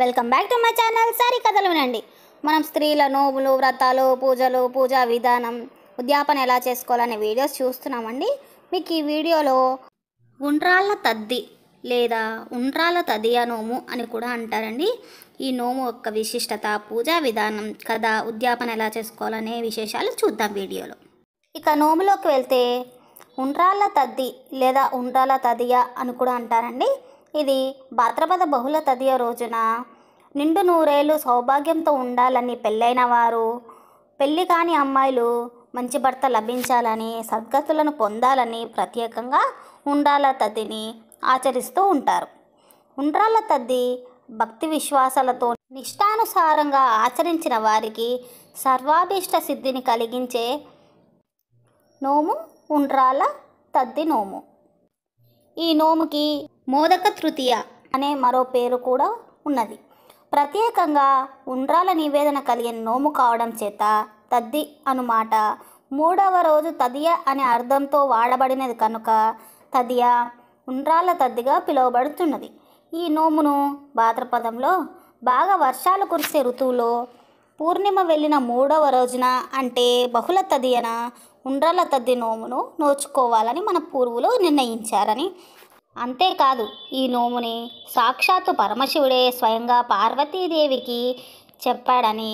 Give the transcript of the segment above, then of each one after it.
welcome back to my channel sorry కథలు వినండి మనం స్త్రీల నోములు వ్రతాలు పూజలు పూజా విధానం ఉద్యాపన ఎలా చేసుకోవాలనే వీడియోస్ చూస్తున్నామండి మీకు ఈ వీడియోలో ఉండ్రాళ్ళ తద్ది లేదా ఉండ్రాళ్ళ తదియా నోము అని కూడా అంటారండి ఈ నోము యొక్క విశిష్టత పూజా విధానం కథ ఉద్యాపన ఎలా చేసుకోవాలనే విశేషాలు చూద్దాం వీడియోలో ఇక నోములోకి వెళ్తే ఉండ్రాళ్ళ తద్ది లేదా ఉండ్రాళ్ళ తదియా అని కూడా అంటారండి ఇది భాద్రపద బహుళ తదియ రోజున నిండు నూరేళ్ళు సౌభాగ్యంతో ఉండాలని పెళ్ళైన వారు పెళ్ళి కాని అమ్మాయిలు మంచి భర్త లభించాలని సద్గతులను పొందాలని ప్రత్యేకంగా ఉండాల తద్దిని ఆచరిస్తూ ఉంటారు ఉండ్రాల తద్ది భక్తి విశ్వాసాలతో నిష్టానుసారంగా ఆచరించిన వారికి సర్వాభీష్ట సిద్ధిని కలిగించే నోము ఉండ్రాల తద్ది నోము ఈ నోముకి మోదక తృతీయ అనే మరో పేరు కూడా ఉన్నది ప్రత్యేకంగా ఉండ్రాల నివేదన కలిగిన నోము కావడం చేత తద్ది అనుమాట మూడవ రోజు తదియ అనే అర్థంతో వాడబడినది కనుక తదియ ఉండ్రాల తద్దిగా పిలువబడుతున్నది ఈ నోమును భాద్రపదంలో బాగా వర్షాలు కురిసే ఋతువులో పూర్ణిమ వెళ్ళిన మూడవ రోజున అంటే బహుళ తదియన ఉండ్రాల తద్ది నోమును నోచుకోవాలని మన పూర్వులు నిర్ణయించారని అంతేకాదు ఈ నోముని సాక్షాత్తు పరమశివుడే స్వయంగా పార్వతీదేవికి చెప్పాడని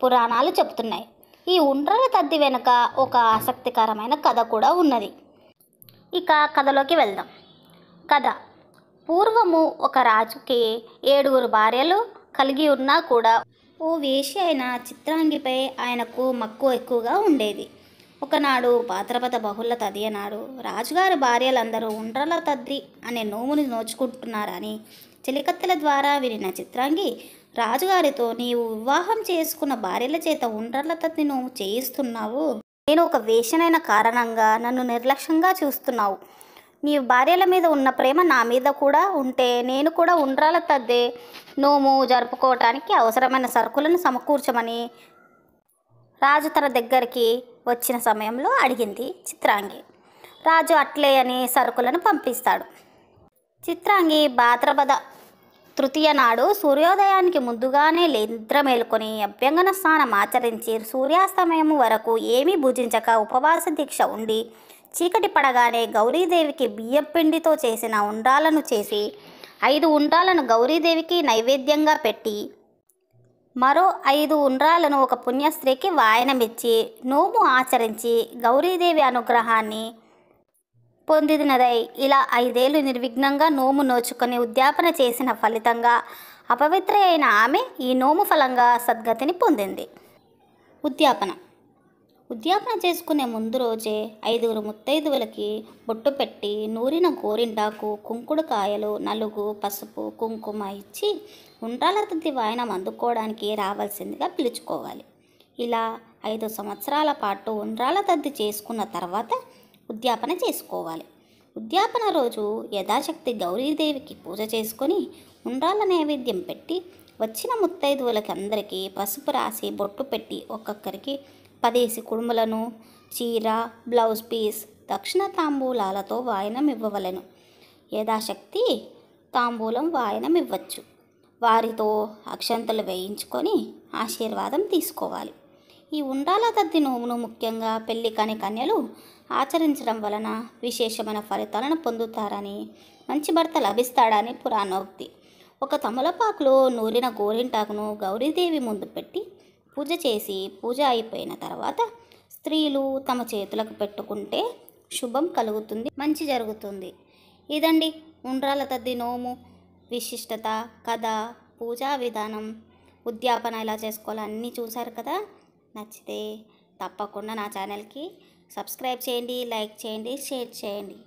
పురాణాలు చెప్తున్నాయి ఈ ఉండ్రల తద్ది వెనుక ఒక ఆసక్తికరమైన కథ కూడా ఉన్నది ఇక కథలోకి వెళ్దాం కథ పూర్వము ఒక రాజుకి ఏడుగురు భార్యలు కలిగి ఉన్నా కూడా ఓ వేషి అయిన చిత్రాంగిపై ఆయనకు మక్కువ ఎక్కువగా ఉండేది ఒకనాడు భాద్రపద బహుళ తదియనాడు రాజుగారి భార్యలందరూ ఉండ్రల తద్రి అనే నోముని నోచుకుంటున్నారని చెలికత్తెల ద్వారా వినిన చిత్రాంగి రాజుగారితో నీవు వివాహం చేసుకున్న భార్యల చేత ఉండ్రల తద్ది నువ్వు చేయిస్తున్నావు నేను ఒక వేషనైన కారణంగా నన్ను నిర్లక్ష్యంగా చూస్తున్నావు నీ భార్యల మీద ఉన్న ప్రేమ నా మీద కూడా ఉంటే నేను కూడా ఉండ్రాల తద్దే నోము జరుపుకోవటానికి అవసరమైన సరుకులను సమకూర్చమని రాజు తన దగ్గరికి వచ్చిన సమయంలో అడిగింది చిత్రాంగి రాజు అట్లే అని సరుకులను పంపిస్తాడు చిత్రాంగి భాద్రపద తృతీయ నాడు సూర్యోదయానికి ముందుగానే నిద్ర మేలుకొని అభ్యంగన స్నానం ఆచరించి సూర్యాస్తమయం వరకు ఏమీ భుజించక ఉపవాస దీక్ష ఉండి చీకటి పడగానే గౌరీదేవికి బియ్యం పిండితో చేసిన ఉండాలను చేసి ఐదు ఉండాలను గౌరీదేవికి నైవేద్యంగా పెట్టి మరో ఐదు ఉండ్రాలను ఒక పుణ్యస్త్రీకి వాయనమిచ్చి నోము ఆచరించి గౌరీదేవి అనుగ్రహాన్ని పొందినదై ఇలా ఐదేళ్లు నిర్విఘ్నంగా నోము నోచుకొని ఉద్యాపన చేసిన ఫలితంగా అపవిత్ర అయిన ఆమె ఈ నోము ఫలంగా సద్గతిని పొందింది ఉద్యాపన ఉద్యాపన చేసుకునే ముందు రోజే ఐదుగురు ముత్తైదువులకి బొట్టు పెట్టి నూరిన గోరిండాకు కుంకుడుకాయలు నలుగు పసుపు కుంకుమ ఇచ్చి ఉండ్రాల తిథి వాయనం అందుకోవడానికి రావాల్సిందిగా పిలుచుకోవాలి ఇలా ఐదు సంవత్సరాల పాటు ఉండ్రాల తద్ది చేసుకున్న తర్వాత ఉద్యాపన చేసుకోవాలి ఉద్యాపన రోజు యథాశక్తి గౌరీదేవికి పూజ చేసుకొని ఉండ్రాల నైవేద్యం పెట్టి వచ్చిన ముత్తైదువులకి అందరికీ పసుపు రాసి బొట్టు పెట్టి ఒక్కొక్కరికి పదేసి కుడుములను చీర బ్లౌజ్ పీస్ దక్షిణ తాంబూలాలతో వాయనం ఇవ్వవలను యథాశక్తి తాంబూలం వాయనం ఇవ్వచ్చు వారితో అక్షంతలు వేయించుకొని ఆశీర్వాదం తీసుకోవాలి ఈ ఉండాల తద్ది నోమును ముఖ్యంగా పెళ్లి కాని కన్యలు ఆచరించడం వలన విశేషమైన ఫలితాలను పొందుతారని మంచి భర్త లభిస్తాడని పురాణోక్తి ఒక తమలపాకులో నూరిన గోరింటాకును గౌరీదేవి ముందు పెట్టి పూజ చేసి పూజ అయిపోయిన తర్వాత స్త్రీలు తమ చేతులకు పెట్టుకుంటే శుభం కలుగుతుంది మంచి జరుగుతుంది ఇదండి ఉండ్రాల తద్ది నోము విశిష్టత కథ పూజా విధానం ఉద్యాపన ఎలా చేసుకోవాలో అన్నీ చూశారు కదా నచ్చితే తప్పకుండా నా ఛానల్కి సబ్స్క్రైబ్ చేయండి లైక్ చేయండి షేర్ చేయండి